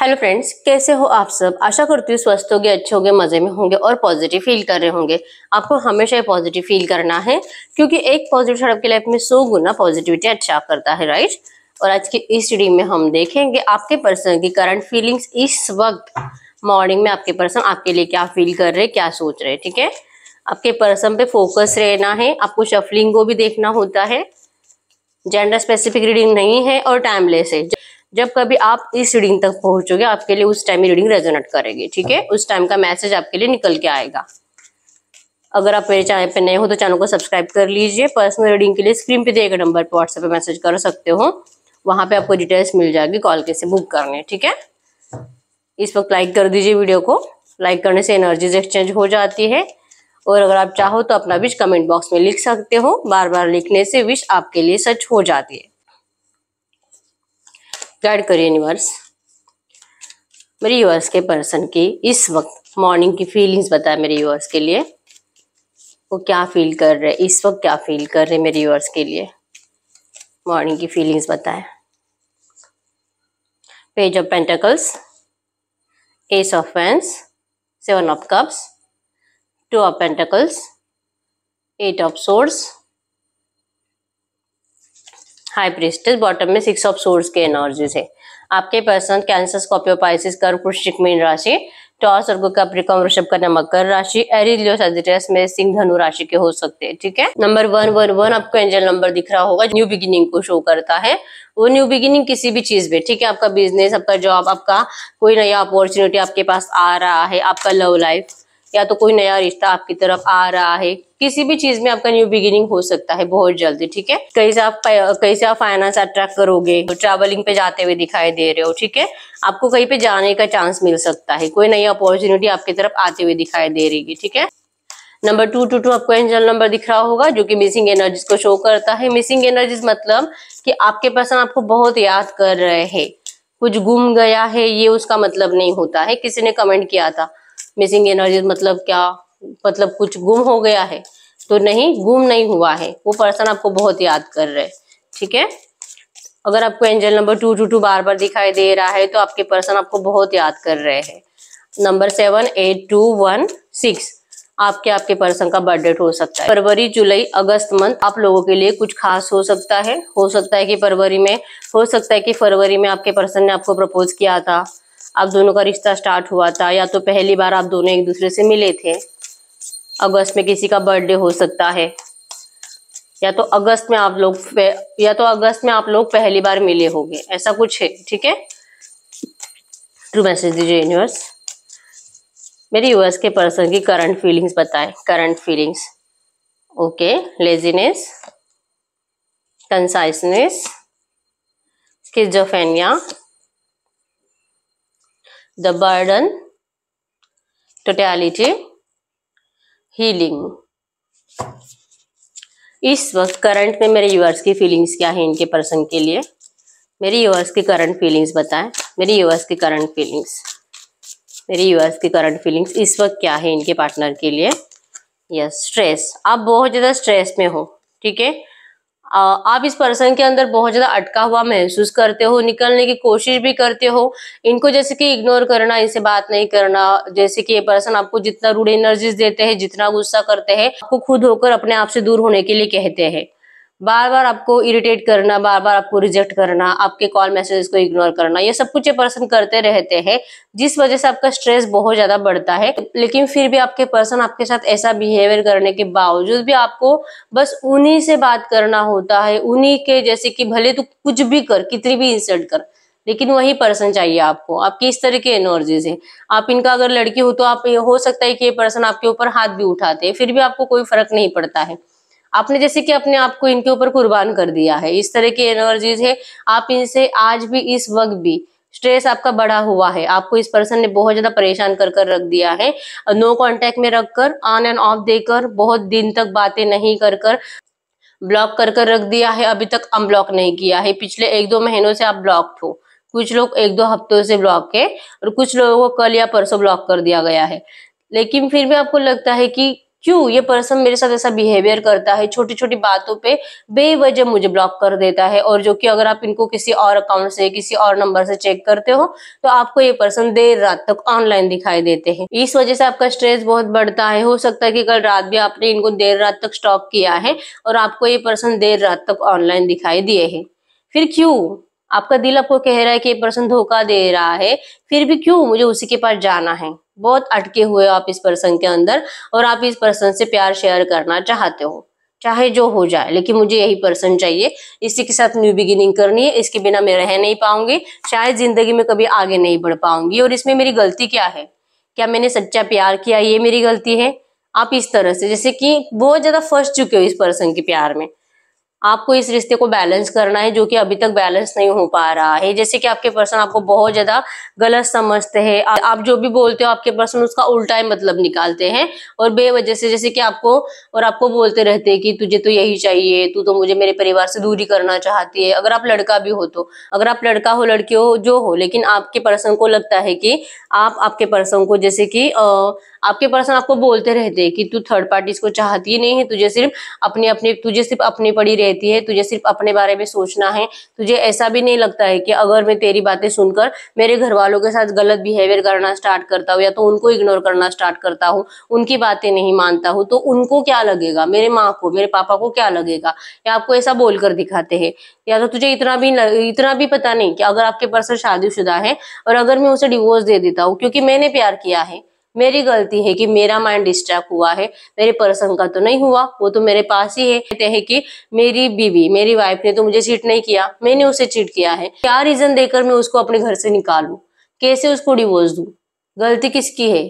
hello friends कैसे हो आप सब आशा करती हूँ स्वस्थ होगे अच्छे होगे मज़े में होंगे और पॉजिटिव फील कर रहे होंगे आपको हमेशा पॉजिटिव फील करना है क्योंकि एक पॉजिटिव शॉट आपकी लाइफ में सो गुना पॉजिटिविटी अच्छा करता है राइट और आज की इस डी में हम देखेंगे आपके पर्सन की करंट फीलिंग्स इस वक्त मॉर्निंग में आपके पर्सन आपके लिए क्या फील कर रहे क्या सोच रहे ठीक है आपके पर्सन पे फोकस रहना है आपको शफलिंग को भी देखना होता है जेंडर स्पेसिफिक रीडिंग नहीं है और टाइमलेस है जब कभी आप इस रीडिंग तक पहुंचोगे आपके लिए उस टाइम रीडिंग रेजोनेट करेगी ठीक है उस टाइम का मैसेज आपके लिए निकल के आएगा अगर आप मेरे चैनल पर नए हो तो चैनल को सब्सक्राइब कर लीजिए पर्सनल रीडिंग के लिए स्क्रीन पे दिए गए नंबर पर व्हाट्सएप पे मैसेज कर सकते हो वहाँ पे आपको डिटेल्स मिल जाएगी कॉल कैसे बुक करने ठीक है इस वक्त लाइक कर दीजिए वीडियो को लाइक करने से एनर्जीज एक्सचेंज हो जाती है और अगर आप चाहो तो अपना विश कमेंट बॉक्स में लिख सकते हो बार बार लिखने से विश आपके लिए सच हो जाती है गाइड करिए यूनिवर्स मेरे यूवर्स के पर्सन की इस वक्त मॉर्निंग की फीलिंग्स बताए मेरे यूवर्स के लिए वो क्या फील कर रहे हैं इस वक्त क्या फील कर रहे हैं मेरे यूवर्स के लिए मॉर्निंग की फीलिंग्स बताए page of pentacles ace of फैंस seven of cups two of pentacles eight of swords high priestess bottom में सिक्स ऑफ सोर्स के एनर्जीज है आपके पर्सन कैंसर स्कॉर्पियो पाइसिस कर्व वृश्चिक मीन राशि टॉस और गुका कैप्रिकॉम वृषभ का मकर राशि एरिलियो सजिटेस में सिंह धनु राशि के हो सकते हैं ठीक है नंबर वन वन वन आपको एंजल नंबर दिख रहा होगा न्यू बिगिनिंग को शो करता है वो न्यू बिगिनिंग किसी भी चीज में ठीक है आपका बिजनेस आपका जॉब आपका कोई नया अपॉर्चुनिटी आपके पास आ रहा है आपका लव लाइफ या तो कोई नया रिश्ता आपकी तरफ आ रहा है किसी भी चीज में आपका न्यू बिगिनिंग हो सकता है बहुत जल्दी ठीक है कहीं से आप कहीं से आप फाइनेंस अट्रैक्ट करोगे ट्रैवलिंग पे जाते हुए दिखाई दे रहे हो ठीक है आपको कहीं पे जाने का चांस मिल सकता है कोई नई अपॉर्चुनिटी आपकी तरफ आते हुए दिखाई दे रही है ठीक है नंबर टू टू टू आपको एंजल नंबर दिख रहा होगा जो कि मिसिंग एनर्जीज को शो करता है मिसिंग एनर्जीज मतलब कि आपके पर्सन आपको बहुत याद कर रहे हैं कुछ गुम गया है ये उसका मतलब नहीं होता है किसी ने कमेंट किया था मिसिंग एनर्जी मतलब क्या मतलब कुछ गुम हो गया है तो नहीं गुम नहीं हुआ है वो पर्सन आपको बहुत याद कर रहे ठीक है अगर आपको angel number two two two बार बार दिखाई दे रहा है तो आपके पर्सन आपको बहुत याद कर रहे हैं number seven eight two one six आपके आपके पर्सन का बर्थडे हो सकता है फरवरी जुलाई अगस्त मंथ आप लोगों के लिए कुछ खास हो सकता है हो सकता है कि फरवरी में हो सकता है कि फरवरी में आपके पर्सन ने आपको प्रपोज किया था आप दोनों का रिश्ता स्टार्ट हुआ था या तो पहली बार आप दोनों एक दूसरे से मिले थे अगस्त में किसी का बर्थडे हो सकता है या तो अगस्त में आप लोग या तो अगस्त में आप लोग पहली बार मिले होंगे ऐसा कुछ है ठीक है ट्रू मैसेज दीजिए यूनिवर्स मेरे यूएस के पर्सन की करंट फीलिंग्स बताएं current feelings okay laziness conciseness schizophrenia the burden totality healing इस वक्त करंट में मेरे यूवर्स की फीलिंग्स क्या है इनके पर्सन के लिए मेरी यूवर्स की करंट फीलिंग्स बताएं मेरी यूवर्स की करंट फीलिंग्स मेरी यूवर्स की करंट फीलिंग्स इस वक्त क्या है इनके पार्टनर के लिए यस स्ट्रेस आप बहुत ज़्यादा स्ट्रेस में हो ठीक है आप इस पर्सन के अंदर बहुत ज्यादा अटका हुआ महसूस करते हो निकलने की कोशिश भी करते हो इनको जैसे कि इग्नोर करना इनसे बात नहीं करना जैसे कि ये पर्सन आपको जितना रूढ़ एनर्जीज देते हैं जितना गुस्सा करते हैं आपको खुद होकर अपने आप से दूर होने के लिए कहते हैं बार बार आपको इरिटेट करना बार बार आपको रिजेक्ट करना आपके कॉल मैसेजेस को इग्नोर करना ये सब कुछ ये पर्सन करते रहते हैं जिस वजह से आपका स्ट्रेस बहुत ज्यादा बढ़ता है लेकिन फिर भी आपके पर्सन आपके साथ ऐसा बिहेवियर करने के बावजूद भी आपको बस उन्हीं से बात करना होता है उन्हीं के जैसे कि भले तू कुछ भी कर कितनी भी इंसल्ट कर लेकिन वही पर्सन चाहिए आपको आपकी इस तरह की एनर्जीज है आप इनका अगर लड़की हो तो आप हो सकता है कि ये पर्सन आपके ऊपर हाथ भी उठाते हैं फिर भी आपको कोई फर्क नहीं पड़ता है आपने जैसे कि अपने आप को इनके ऊपर कुर्बान कर दिया है इस तरह की एनर्जीज है आप इनसे आज भी इस वक्त भी स्ट्रेस आपका बढ़ा हुआ है आपको इस पर्सन ने बहुत ज्यादा परेशान कर कर रख दिया है नो कांटेक्ट में रखकर ऑन एंड ऑफ देकर बहुत दिन तक बातें नहीं कर कर ब्लॉक कर कर रख दिया है अभी तक अनब्लॉक नहीं किया है पिछले एक दो महीनों से आप ब्लॉक्ड हो कुछ लोग एक दो हफ्तों से ब्लॉक है और कुछ लोगों को कल या परसों ब्लॉक कर दिया गया है लेकिन फिर भी आपको लगता है कि क्यों ये पर्सन मेरे साथ ऐसा बिहेवियर करता है छोटी छोटी बातों पे बेवजह मुझे ब्लॉक कर देता है और जो कि अगर आप इनको किसी और अकाउंट से किसी और नंबर से चेक करते हो तो आपको ये पर्सन देर रात तक ऑनलाइन दिखाई देते हैं इस वजह से आपका स्ट्रेस बहुत बढ़ता है हो सकता है कि कल रात भी आपने इनको देर रात तक स्टॉक किया है और आपको ये पर्सन देर रात तक ऑनलाइन दिखाई दिए है फिर क्यों आपका दिल आपको कह रहा है कि ये पर्सन धोखा दे रहा है फिर भी क्यों मुझे उसी के पास जाना है बहुत अटके हुए हो आप इस पर्सन के अंदर और आप इस पर्सन से प्यार शेयर करना चाहते हो चाहे जो हो जाए लेकिन मुझे यही पर्सन चाहिए इसी के साथ न्यू बिगिनिंग करनी है इसके बिना मैं रह नहीं पाऊंगी शायद जिंदगी में कभी आगे नहीं बढ़ पाऊंगी और इसमें मेरी गलती क्या है क्या मैंने सच्चा प्यार किया ये मेरी गलती है आप इस तरह से जैसे कि बहुत ज्यादा फंस चुके हो इस पर्सन के प्यार में आपको इस रिश्ते को बैलेंस करना है जो कि अभी तक बैलेंस नहीं हो पा रहा है जैसे कि आपके पर्सन आपको बहुत ज्यादा गलत समझते हैं आप जो भी बोलते हो आपके पर्सन उसका उल्टा ही मतलब निकालते हैं और बेवजह से जैसे कि आपको और आपको बोलते रहते हैं कि तुझे तो यही चाहिए तू तो मुझे मेरे परिवार से दूरी करना चाहती है अगर आप लड़का भी हो तो अगर आप लड़का हो लड़की हो जो हो लेकिन आपके पर्सन को लगता है कि आप आपके पर्सन को जैसे कि आपके पर्सन आपको बोलते रहते हैं कि तू थर्ड पार्टी को चाहती नहीं है तुझे सिर्फ अपने अपने तुझे सिर्फ अपनी पड़ी रहती देती है तुझे सिर्फ अपने बारे में सोचना है तुझे ऐसा भी नहीं लगता है कि अगर मैं तेरी बातें सुनकर मेरे घर वालों के साथ गलत बिहेवियर करना स्टार्ट करता हूँ या तो उनको इग्नोर करना स्टार्ट करता हूँ उनकी बातें नहीं मानता हूँ तो उनको क्या लगेगा मेरे माँ को मेरे पापा को क्या लगेगा या आपको ऐसा बोलकर दिखाते हैं या तो तुझे इतना भी इतना भी पता नहीं कि अगर आपके पर्सन शादीशुदा है और अगर मैं उसे डिवोर्स दे देता हूँ क्योंकि मैंने प्यार किया है मेरी गलती है कि मेरा माइंड डिस्ट्रैक्ट हुआ है मेरे पर्सन का तो नहीं हुआ वो तो मेरे पास ही है कहते हैं कि मेरी बीवी मेरी वाइफ ने तो मुझे चीट नहीं किया मैंने उसे चीट किया है क्या रीजन देकर मैं उसको अपने घर से निकालू कैसे उसको डिवोर्स दू गलती किसकी है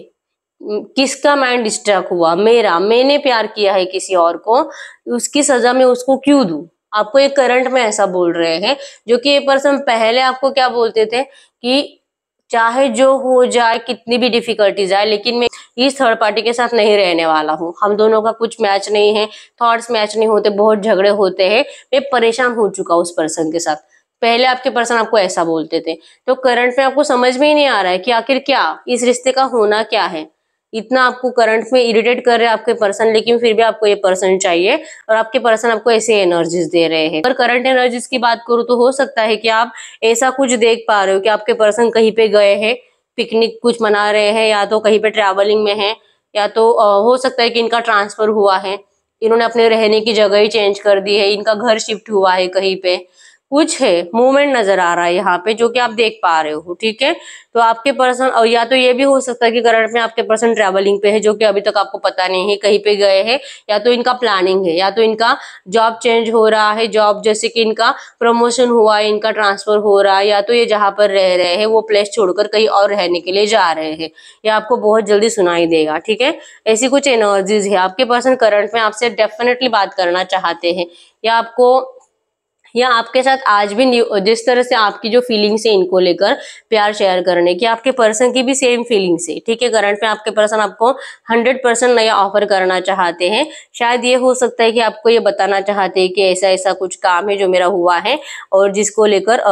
किसका माइंड डिस्ट्रैक्ट हुआ मेरा मैंने प्यार किया है किसी और को उसकी सजा मैं उसको क्यों दू आपको एक करंट में ऐसा बोल रहे हैं जो कि ये पर्सन पहले आपको क्या बोलते थे कि चाहे जो हो जाए कितनी भी डिफिकल्टीज आए लेकिन मैं इस थर्ड पार्टी के साथ नहीं रहने वाला हूँ हम दोनों का कुछ मैच नहीं है थॉट्स मैच नहीं होते बहुत झगड़े होते हैं मैं परेशान हो चुका उस पर्सन के साथ पहले आपके पर्सन आपको ऐसा बोलते थे तो करंट में आपको समझ में ही नहीं आ रहा है कि आखिर क्या इस रिश्ते का होना क्या है इतना आपको करंट में इरिटेट कर रहे हैं आपके पर्सन लेकिन फिर भी आपको ये पर्सन चाहिए और आपके पर्सन आपको ऐसे एनर्जीज दे रहे हैं और करंट एनर्जीज की बात करूँ तो हो सकता है कि आप ऐसा कुछ देख पा रहे हो कि आपके पर्सन कहीं पे गए हैं पिकनिक कुछ मना रहे हैं या तो कहीं पे ट्रैवलिंग में है या तो हो सकता है कि इनका ट्रांसफर हुआ है इन्होंने अपने रहने की जगह ही चेंज कर दी है इनका घर शिफ्ट हुआ है कहीं पे कुछ है मूवमेंट नजर आ रहा है यहाँ पे जो कि आप देख पा रहे हो ठीक है तो आपके पर्सन और या तो ये भी हो सकता है कि करंट में आपके पर्सन ट्रैवलिंग पे है जो कि अभी तक आपको पता नहीं है कहीं पे गए हैं या तो इनका प्लानिंग है या तो इनका जॉब चेंज हो रहा है जॉब जैसे कि इनका प्रमोशन हुआ है इनका ट्रांसफर हो रहा है या तो ये जहाँ पर रह रहे हैं वो प्लेस छोड़कर कहीं और रहने के लिए जा रहे हैं ये आपको बहुत जल्दी सुनाई देगा ठीक है ऐसी कुछ एनर्जीज है आपके पर्सन करंट में आपसे डेफिनेटली बात करना चाहते हैं या आपको या आपके साथ आज भी जिस तरह से आपकी जो फीलिंग्स है इनको लेकर प्यार शेयर करने की आपके पर्सन की भी सेम फीलिंग्स है ठीक है करंट में आपके पर्सन आपको हंड्रेड परसेंट नया ऑफर करना चाहते हैं शायद ये हो सकता है कि आपको ये बताना चाहते हैं कि ऐसा ऐसा कुछ काम है जो मेरा हुआ है और जिसको लेकर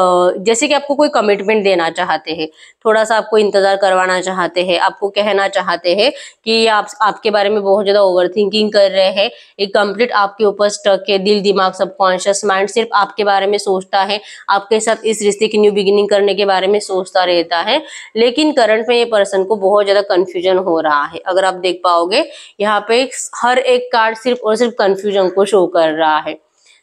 जैसे कि आपको कोई कमिटमेंट देना चाहते हैं थोड़ा सा आपको इंतजार करवाना चाहते हैं आपको कहना चाहते हैं कि आप आपके बारे में बहुत ज्यादा ओवर कर रहे हैं एक कंप्लीट आपके ऊपर स्टक है दिल दिमाग सबकॉन्शियस माइंड सिर्फ आप आपके बारे में सोचता है आपके साथ इस रिश्ते की न्यू बिगिनिंग करने के बारे में सोचता रहता है लेकिन करंट में ये पर्सन को बहुत ज्यादा कंफ्यूजन हो रहा है अगर आप देख पाओगे यहाँ पे हर एक कार्ड सिर्फ और सिर्फ कंफ्यूजन को शो कर रहा है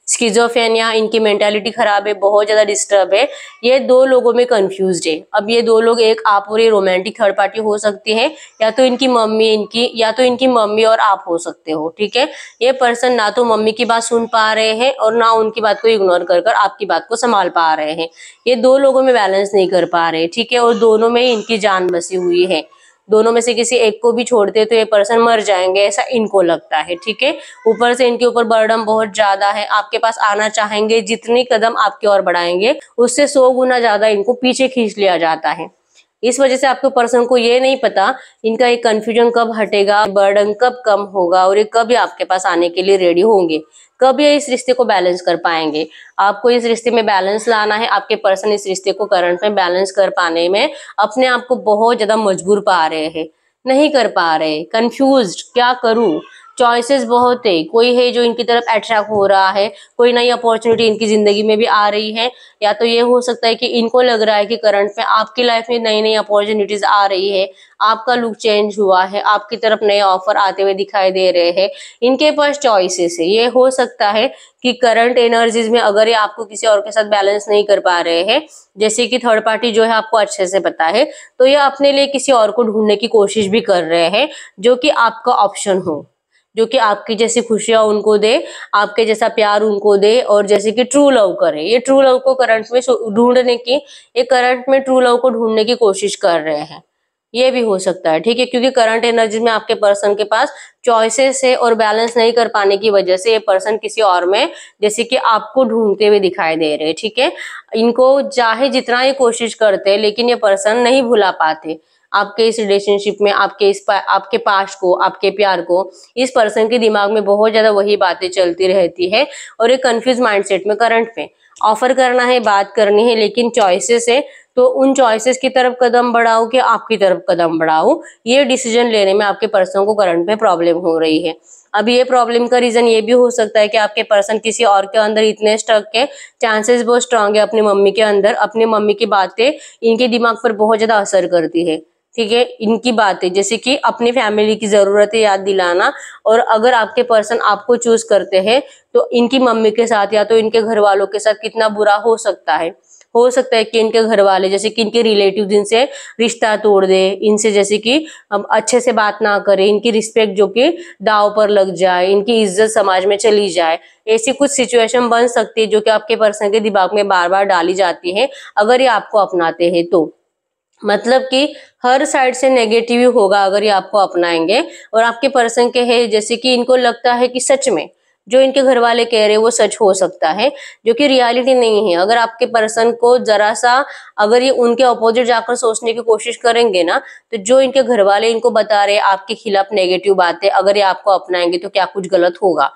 स्किजोफेन इनकी मेंटालिटी खराब है बहुत ज़्यादा डिस्टर्ब है ये दो लोगों में कंफ्यूज है अब ये दो लोग एक आप और ये रोमांटिक थर्ड पार्टी हो सकती है या तो इनकी मम्मी इनकी या तो इनकी मम्मी और आप हो सकते हो ठीक है ये पर्सन ना तो मम्मी की बात सुन पा रहे हैं और ना उनकी बात को इग्नोर कर कर आपकी बात को संभाल पा रहे हैं ये दो लोगों में बैलेंस नहीं कर पा रहे ठीक है और दोनों में इनकी जान बसी हुई है दोनों में से किसी एक को भी छोड़ते तो ये पर्सन मर जाएंगे ऐसा इनको लगता है ठीक है ऊपर से इनके ऊपर बर्डन बहुत ज्यादा है आपके पास आना चाहेंगे जितनी कदम आपकी और बढ़ाएंगे उससे सौ गुना ज्यादा इनको पीछे खींच लिया जाता है इस वजह से आपके पर्सन को ये नहीं पता इनका ये कंफ्यूजन कब हटेगा बर्डन कब कम होगा और ये कब ये आपके पास आने के लिए रेडी होंगे कब ये इस रिश्ते को बैलेंस कर पाएंगे आपको इस रिश्ते में बैलेंस लाना है आपके पर्सन इस रिश्ते को करंट में बैलेंस कर पाने में अपने आप को बहुत ज्यादा मजबूर पा रहे हैं नहीं कर पा रहे कंफ्यूज क्या करूं चॉइसेस बहुत है कोई है जो इनकी तरफ अट्रैक्ट हो रहा है कोई नई अपॉर्चुनिटी इनकी ज़िंदगी में भी आ रही है या तो ये हो सकता है कि इनको लग रहा है कि करंट में आपकी लाइफ में नई नई अपॉर्चुनिटीज़ आ रही है आपका लुक चेंज हुआ है आपकी तरफ नए ऑफर आते हुए दिखाई दे रहे हैं इनके पास चॉइसेस है ये हो सकता है कि करंट एनर्जीज में अगर ये आपको किसी और के साथ बैलेंस नहीं कर पा रहे हैं जैसे कि थर्ड पार्टी जो है आपको अच्छे से पता है तो ये अपने लिए किसी और को ढूंढने की कोशिश भी कर रहे हैं जो कि आपका ऑप्शन हो जो कि आपकी जैसी खुशियां उनको दे आपके जैसा प्यार उनको दे और जैसे कि ट्रू लव करे ये ट्रू लव को करंट में ढूंढने की ये करंट में ट्रू लव को ढूंढने की कोशिश कर रहे हैं ये भी हो सकता है ठीक है क्योंकि करंट एनर्जी में आपके पर्सन के पास चॉइसेस है और बैलेंस नहीं कर पाने की वजह से ये पर्सन किसी और में जैसे कि आपको ढूंढते हुए दिखाई दे रहे ठीक है इनको चाहे जितना ये कोशिश करते लेकिन ये पर्सन नहीं भुला पाते आपके इस रिलेशनशिप में आपके इस पा, आपके पास को आपके प्यार को इस पर्सन के दिमाग में बहुत ज़्यादा वही बातें चलती रहती है और एक कन्फ्यूज माइंडसेट में करंट में ऑफर करना है बात करनी है लेकिन चॉइसेस है तो उन चॉइसेस की तरफ कदम बढ़ाओ कि आपकी तरफ कदम बढ़ाओ ये डिसीजन लेने में आपके पर्सन को करंट में प्रॉब्लम हो रही है अब ये प्रॉब्लम का रीज़न ये भी हो सकता है कि आपके पर्सन किसी और के अंदर इतने स्ट्रक के चांसेस बहुत स्ट्रांग है अपनी मम्मी के अंदर अपनी मम्मी की बातें इनके दिमाग पर बहुत ज़्यादा असर करती है ठीक है इनकी बात है जैसे कि अपनी फैमिली की जरूरतें याद दिलाना और अगर आपके पर्सन आपको चूज करते हैं तो इनकी मम्मी के साथ या तो इनके घर वालों के साथ कितना बुरा हो सकता है हो सकता है कि इनके घर वाले जैसे कि इनके रिलेटिव इनसे रिश्ता तोड़ दे इनसे जैसे कि हम अच्छे से बात ना करें इनकी रिस्पेक्ट जो कि दाव पर लग जाए इनकी इज्जत समाज में चली जाए ऐसी कुछ सिचुएशन बन सकती है जो कि आपके पर्सन के दिमाग में बार बार डाली जाती है अगर ये आपको अपनाते हैं तो मतलब कि हर साइड से नेगेटिव होगा अगर ये आपको अपनाएंगे और आपके पर्सन के है जैसे कि इनको लगता है कि सच में जो इनके घर वाले कह रहे हैं वो सच हो सकता है जो कि रियलिटी नहीं है अगर आपके पर्सन को जरा सा अगर ये उनके अपोजिट जाकर सोचने की कोशिश करेंगे ना तो जो इनके घर वाले इनको बता रहे आपके खिलाफ नेगेटिव बातें अगर ये आपको अपनाएंगे तो क्या कुछ गलत होगा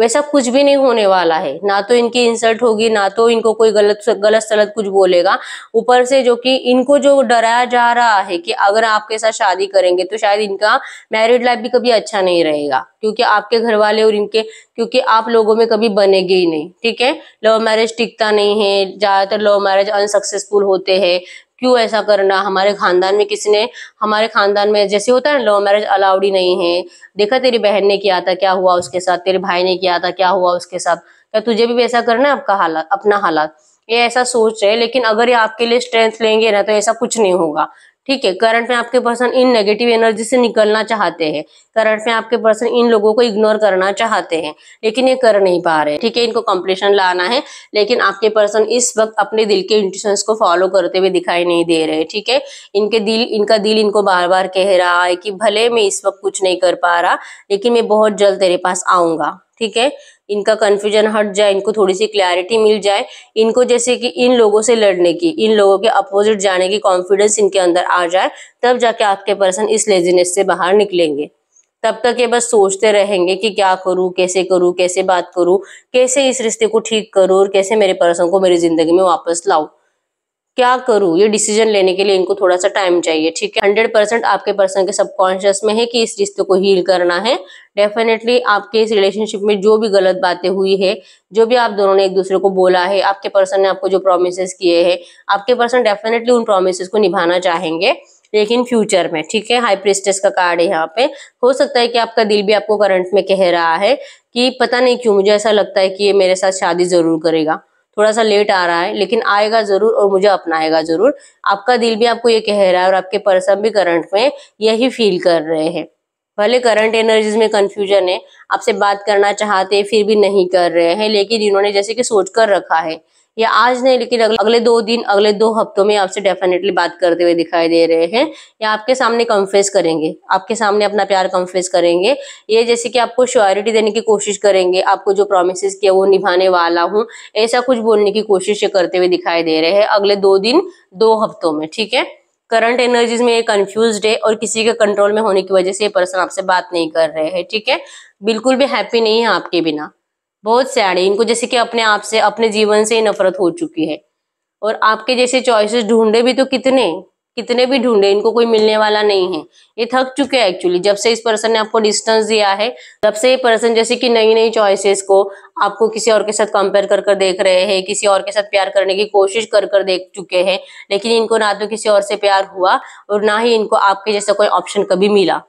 वैसा कुछ भी नहीं होने वाला है ना तो इनकी इंसल्ट होगी ना तो इनको कोई गलत गलत सलत कुछ बोलेगा ऊपर से जो कि इनको जो डराया जा रहा है कि अगर आपके साथ शादी करेंगे तो शायद इनका मैरिड लाइफ भी कभी अच्छा नहीं रहेगा क्योंकि आपके घर वाले और इनके क्योंकि आप लोगों में कभी बनेगे ही नहीं ठीक है लव मैरिज टिकता नहीं है ज्यादातर लव मैरिज अनसक्सेसफुल होते हैं क्यों ऐसा करना हमारे खानदान में किसी ने हमारे खानदान में जैसे होता है लव मैरिज अलाउड ही नहीं है देखा तेरी बहन ने किया था क्या हुआ उसके साथ तेरे भाई ने किया था क्या हुआ उसके साथ क्या तुझे भी वैसा करना है आपका हालात अपना हालात ये ऐसा सोच है लेकिन अगर ये आपके लिए स्ट्रेंथ लेंगे ना तो ऐसा कुछ नहीं होगा ठीक है करंट में आपके पर्सन इन नेगेटिव एनर्जी से निकलना चाहते हैं करंट में आपके पर्सन इन लोगों को इग्नोर करना चाहते हैं लेकिन ये कर नहीं पा रहे ठीक है इनको कंप्लीशन लाना है लेकिन आपके पर्सन इस वक्त अपने दिल के इंट्यूशन को फॉलो करते हुए दिखाई नहीं दे रहे ठीक है इनके दिल इनका दिल इनको बार बार कह रहा है कि भले मैं इस वक्त कुछ नहीं कर पा रहा लेकिन मैं बहुत जल्द तेरे पास आऊंगा ठीक है इनका कंफ्यूजन हट जाए इनको थोड़ी सी क्लैरिटी मिल जाए इनको जैसे कि इन लोगों से लड़ने की इन लोगों के अपोजिट जाने की कॉन्फिडेंस इनके अंदर आ जाए तब जाके आपके पर्सन इस लेजीनेस से बाहर निकलेंगे तब तक ये बस सोचते रहेंगे कि क्या करूं कैसे करूं कैसे बात करूं कैसे इस रिश्ते को ठीक करूं और कैसे मेरे पर्सन को मेरी जिंदगी में वापस लाऊं क्या करूँ ये डिसीजन लेने के लिए इनको थोड़ा सा टाइम चाहिए ठीक है हंड्रेड परसेंट आपके पर्सन के सबकॉन्शियस में है कि इस रिश्ते को हील करना है डेफिनेटली आपके इस रिलेशनशिप में जो भी गलत बातें हुई है जो भी आप दोनों ने एक दूसरे को बोला है आपके पर्सन ने आपको जो प्रोमिस किए हैं आपके पर्सन डेफिनेटली उन प्रोमिस को निभाना चाहेंगे लेकिन फ्यूचर में ठीक है हाई प्रिस्टेस का कार्ड है यहाँ पे हो सकता है कि आपका दिल भी आपको करंट में कह रहा है कि पता नहीं क्यों मुझे ऐसा लगता है कि ये मेरे साथ शादी जरूर करेगा थोड़ा सा लेट आ रहा है लेकिन आएगा जरूर और मुझे अपनाएगा जरूर आपका दिल भी आपको ये कह रहा है और आपके पर्सन भी करंट में यही फील कर रहे हैं भले करंट एनर्जीज में कंफ्यूजन है आपसे बात करना चाहते फिर भी नहीं कर रहे हैं लेकिन इन्होंने जैसे कि सोच कर रखा है या आज नहीं लेकिन अगले दो दिन अगले दो हफ्तों में आपसे डेफिनेटली बात करते हुए दिखाई दे रहे हैं या आपके सामने कन्फेस करेंगे आपके सामने अपना प्यार कन्फेस करेंगे ये जैसे कि आपको श्योरिटी देने की कोशिश करेंगे आपको जो प्रोमिस किया वो निभाने वाला हूँ ऐसा कुछ बोलने की कोशिश करते हुए दिखाई दे रहे हैं अगले दो दिन दो हफ्तों में ठीक है करंट एनर्जीज में ये कंफ्यूज है और किसी के कंट्रोल में होने की वजह से ये पर्सन आपसे बात नहीं कर रहे हैं ठीक है बिल्कुल भी हैप्पी नहीं है आपके बिना बहुत सैड है इनको जैसे कि अपने आप से अपने जीवन से ही नफरत हो चुकी है और आपके जैसे चॉइसेस ढूंढे भी तो कितने कितने भी ढूंढे इनको कोई मिलने वाला नहीं है ये थक चुके हैं एक्चुअली जब से इस पर्सन ने आपको डिस्टेंस दिया है तब से ये पर्सन जैसे कि नई नई चॉइसेस को आपको किसी और के साथ कंपेयर कर कर देख रहे हैं किसी और के साथ प्यार करने की कोशिश कर कर देख चुके हैं लेकिन इनको ना तो किसी और से प्यार हुआ और ना ही इनको आपके जैसा कोई ऑप्शन कभी मिला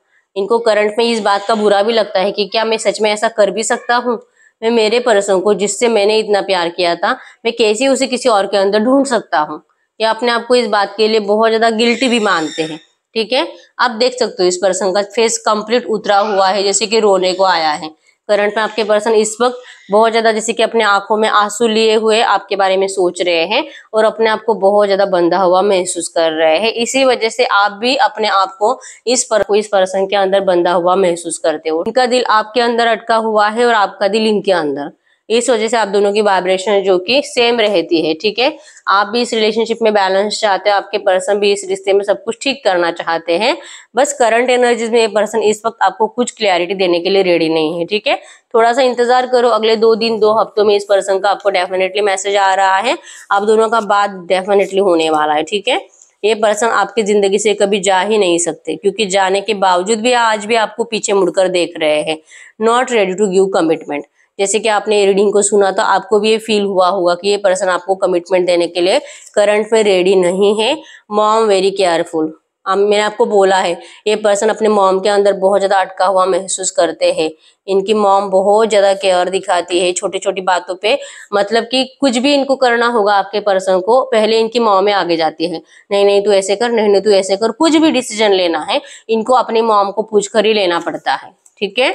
इनको करंट में इस बात का बुरा भी लगता है कि क्या मैं सच में ऐसा कर भी सकता हूँ मैं मेरे पर्सन को जिससे मैंने इतना प्यार किया था मैं कैसे उसे किसी और के अंदर ढूंढ सकता हूँ या अपने आप को इस बात के लिए बहुत ज्यादा गिल्टी भी मानते हैं ठीक है आप देख सकते हो इस पर्सन का फेस कंप्लीट उतरा हुआ है जैसे कि रोने को आया है करंट में आपके पर्सन इस वक्त बहुत ज्यादा जैसे कि अपने आंखों में आंसू लिए हुए आपके बारे में सोच रहे हैं और अपने आप को बहुत ज्यादा बंधा हुआ महसूस कर रहे हैं इसी वजह से आप भी अपने आप को इस पर इस पर्सन के अंदर बंधा हुआ महसूस करते हो इनका दिल आपके अंदर अटका हुआ है और आपका दिल इनके अंदर इस वजह से आप दोनों की वाइब्रेशन जो कि सेम रहती है ठीक है आप भी इस रिलेशनशिप में बैलेंस चाहते हो आपके पर्सन भी इस रिश्ते में सब कुछ ठीक करना चाहते हैं बस करंट एनर्जीज में ये पर्सन इस वक्त आपको कुछ क्लियरिटी देने के लिए रेडी नहीं है ठीक है थोड़ा सा इंतजार करो अगले दो दिन दो हफ्तों में इस पर्सन का आपको डेफिनेटली मैसेज आ रहा है आप दोनों का बात डेफिनेटली होने वाला है ठीक है ये पर्सन आपकी जिंदगी से कभी जा ही नहीं सकते क्योंकि जाने के बावजूद भी आज भी आपको पीछे मुड़कर देख रहे हैं not ready to give commitment जैसे कि आपने रीडिंग को सुना तो आपको भी ये फील हुआ होगा कि ये पर्सन आपको कमिटमेंट देने के लिए करंट में रेडी नहीं है मॉम वेरी केयरफुल मैंने आपको बोला है ये पर्सन अपने मॉम के अंदर बहुत ज़्यादा अटका हुआ महसूस करते हैं इनकी मॉम बहुत ज़्यादा केयर दिखाती है छोटी छोटी बातों पे मतलब कि कुछ भी इनको करना होगा आपके पर्सन को पहले इनकी मॉम में आगे जाती है नहीं नहीं तू ऐसे कर नहीं नहीं तू ऐसे कर कुछ भी डिसीजन लेना है इनको अपनी मॉम को पूछ कर ही लेना पड़ता है ठीक है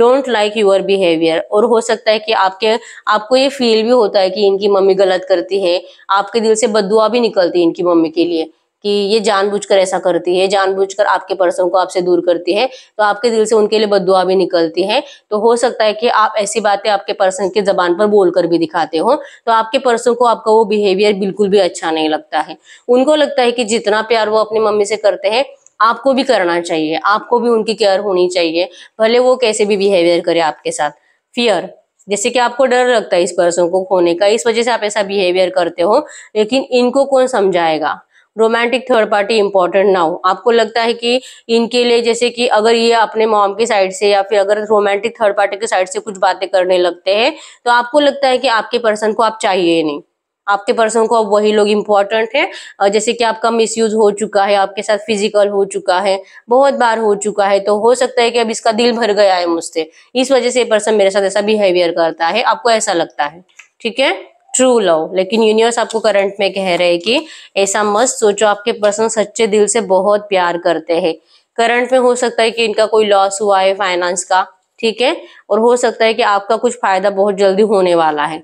डोंट लाइक यूर बिहेवियर और हो सकता है कि आपके आपको ये फील भी होता है कि इनकी मम्मी गलत करती है आपके दिल से बदुआ भी निकलती है इनकी मम्मी के लिए कि ये जानबूझकर ऐसा करती है जानबूझकर आपके पर्सन को आपसे दूर करती है तो आपके दिल से उनके लिए बदुआ भी निकलती है तो हो सकता है कि आप ऐसी बातें आपके पर्सन की जबान पर बोलकर भी दिखाते हो तो आपके पर्सन को आपका वो बिहेवियर बिल्कुल भी अच्छा नहीं लगता है उनको लगता है कि जितना प्यार वो अपनी मम्मी से करते हैं आपको भी करना चाहिए आपको भी उनकी केयर होनी चाहिए भले वो कैसे भी बिहेवियर करे आपके साथ फियर जैसे कि आपको डर लगता है इस पर्सन को खोने का इस वजह से आप ऐसा बिहेवियर करते हो लेकिन इनको कौन समझाएगा रोमांटिक थर्ड पार्टी इंपॉर्टेंट ना हो आपको लगता है कि इनके लिए जैसे कि अगर ये अपने मॉम की साइड से या फिर अगर रोमांटिक थर्ड पार्टी के साइड से कुछ बातें करने लगते हैं तो आपको लगता है कि आपके पर्सन को आप चाहिए नहीं आपके पर्सन को अब वही लोग इम्पोर्टेंट हैं जैसे कि आपका मिसयूज हो चुका है आपके साथ फिजिकल हो चुका है बहुत बार हो चुका है तो हो सकता है कि अब इसका दिल भर गया है मुझसे इस वजह से ये पर्सन मेरे साथ ऐसा बिहेवियर करता है आपको ऐसा लगता है ठीक है ट्रू लव लेकिन यूनिवर्स आपको करंट में कह रहे हैं कि ऐसा मस्त सोचो आपके पर्सन सच्चे दिल से बहुत प्यार करते हैं करंट में हो सकता है कि इनका कोई लॉस हुआ है फाइनेंस का ठीक है और हो सकता है कि आपका कुछ फायदा बहुत जल्दी होने वाला है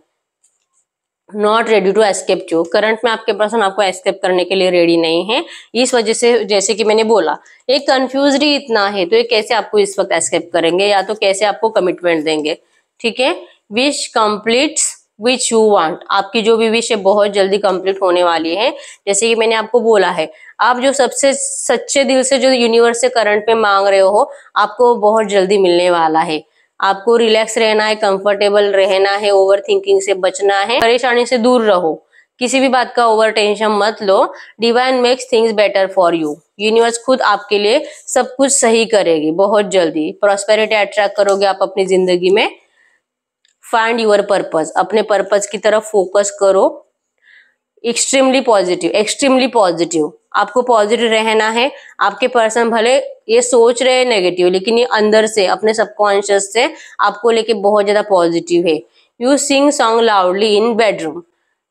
not ready to escape you current में आपके पर्सन आपको एस्केप करने के लिए रेडी नहीं है इस वजह से जैसे कि मैंने बोला एक कन्फ्यूज ही इतना है तो ये कैसे आपको इस वक्त एस्केप करेंगे या तो कैसे आपको कमिटमेंट देंगे ठीक है wish completes which you want आपकी जो भी विश है बहुत जल्दी कम्प्लीट होने वाली है जैसे कि मैंने आपको बोला है आप जो सबसे सच्चे दिल से जो यूनिवर्स से करंट में मांग रहे हो आपको बहुत जल्दी मिलने वाला है आपको रिलैक्स रहना है कंफर्टेबल रहना है ओवर थिंकिंग से बचना है परेशानी से दूर रहो किसी भी बात का ओवर टेंशन मत लो divine makes things better for you universe खुद आपके लिए सब कुछ सही करेगी बहुत जल्दी प्रॉस्पेरिटी अट्रैक्ट करोगे आप अपनी जिंदगी में फाइंड यूर पर्पज अपने पर्पज की तरफ फोकस करो एक्सट्रीमली पॉजिटिव एक्सट्रीमली पॉजिटिव आपको पॉजिटिव रहना है आपके पर्सन भले ये सोच रहे हैं नेगेटिव लेकिन ये अंदर से अपने सबकॉन्शियस से आपको लेके बहुत ज्यादा पॉजिटिव है you sing song loudly in bedroom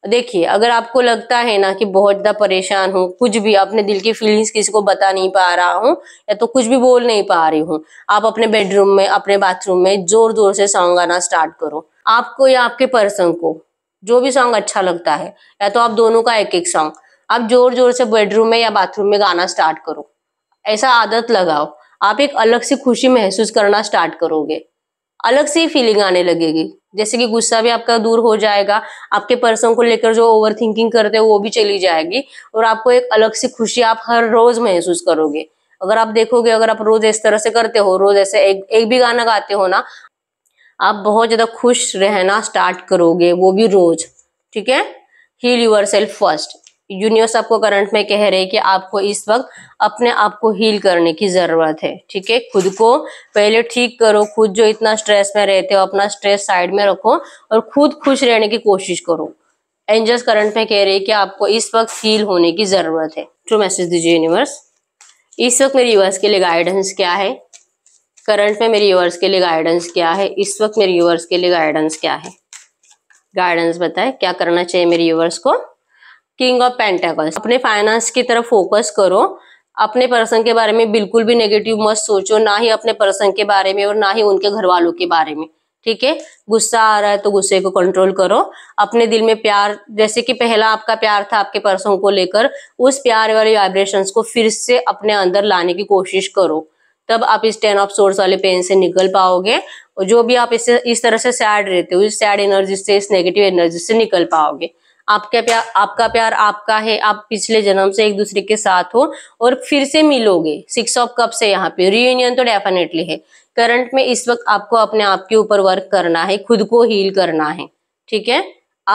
देखिए अगर आपको लगता है ना कि बहुत ज्यादा परेशान हूँ कुछ भी अपने दिल की फीलिंग्स किसी को बता नहीं पा रहा हूँ या तो कुछ भी बोल नहीं पा रही हूँ आप अपने बेडरूम में अपने बाथरूम में जोर जोर से सॉन्ग गाना स्टार्ट करो आपको या आपके पर्सन को जो भी सॉन्ग अच्छा लगता है या तो आप दोनों का एक एक सॉन्ग आप जोर जोर से बेडरूम में या बाथरूम में गाना स्टार्ट करो ऐसा आदत लगाओ आप एक अलग सी खुशी महसूस करना स्टार्ट करोगे अलग सी फीलिंग आने लगेगी जैसे कि गुस्सा भी आपका दूर हो जाएगा आपके पर्सन को लेकर जो ओवर थिंकिंग करते हो वो भी चली जाएगी और आपको एक अलग सी खुशी आप हर रोज महसूस करोगे अगर आप देखोगे अगर आप रोज इस तरह से करते हो रोज ऐसे एक, एक भी गाना गाते हो ना आप बहुत ज्यादा खुश रहना स्टार्ट करोगे वो भी रोज ठीक है heal yourself first universe आपको करंट में कह रहे हैं कि आपको इस वक्त अपने आप को हील करने की जरूरत है ठीक है खुद को पहले ठीक करो खुद जो इतना स्ट्रेस में रहते हो अपना स्ट्रेस साइड में रखो और खुद खुश रहने की कोशिश करो एंजल्स करंट में कह रहे हैं कि आपको इस वक्त हील होने की जरूरत है ट्रू मैसेज दीजिए यूनिवर्स इस वक्त मेरे यूवर्स के लिए गाइडेंस क्या है करंट में मेरे यूवर्स के लिए गाइडेंस क्या है इस वक्त मेरे यूवर्स के लिए गाइडेंस क्या है गाइडेंस बताए क्या करना चाहिए मेरे यूवर्स को किंग ऑफ पेंटाकल्स अपने फाइनेंस की तरफ फोकस करो अपने पर्सन के बारे में बिल्कुल भी नेगेटिव मत सोचो ना ही अपने पर्सन के बारे में और ना ही उनके घर वालों के बारे में ठीक है गुस्सा आ रहा है तो गुस्से को कंट्रोल करो अपने दिल में प्यार जैसे कि पहला आपका प्यार था आपके पर्सन को लेकर उस प्यार वाले वाइब्रेशन को फिर से अपने अंदर लाने की कोशिश करो तब आप इस टेन ऑफ सोर्स वाले पेन से निकल पाओगे और जो भी आप इससे इस तरह से सैड रहते हो इस सैड एनर्जी से इस नेगेटिव एनर्जी से निकल पाओगे आपका प्यार आपका प्यार आपका है आप पिछले जन्म से एक दूसरे के साथ हो और फिर से मिलोगे सिक्स ऑफ कप है यहाँ पे रियूनियन तो डेफिनेटली है करंट में इस वक्त आपको अपने आप के ऊपर वर्क करना है खुद को हील करना है ठीक है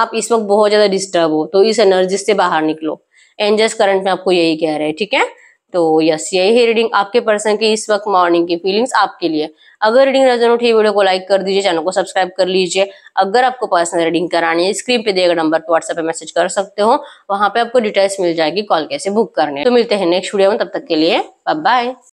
आप इस वक्त बहुत ज्यादा डिस्टर्ब हो तो इस एनर्जी से बाहर निकलो एंजस करंट में आपको यही कह रहे हैं ठीक है तो यस यही है रीडिंग आपके पर्सन की इस वक्त मॉर्निंग की फीलिंग्स आपके लिए अगर रीडिंग नजर उठी वीडियो को लाइक कर दीजिए चैनल को सब्सक्राइब कर लीजिए अगर आपको पर्सनल रीडिंग करानी है स्क्रीन पे गए नंबर पर व्हाट्सएप पे मैसेज कर सकते हो वहां पे आपको डिटेल्स मिल जाएगी कॉल कैसे बुक करने तो मिलते हैं नेक्स्ट वीडियो में तब तक के लिए बाय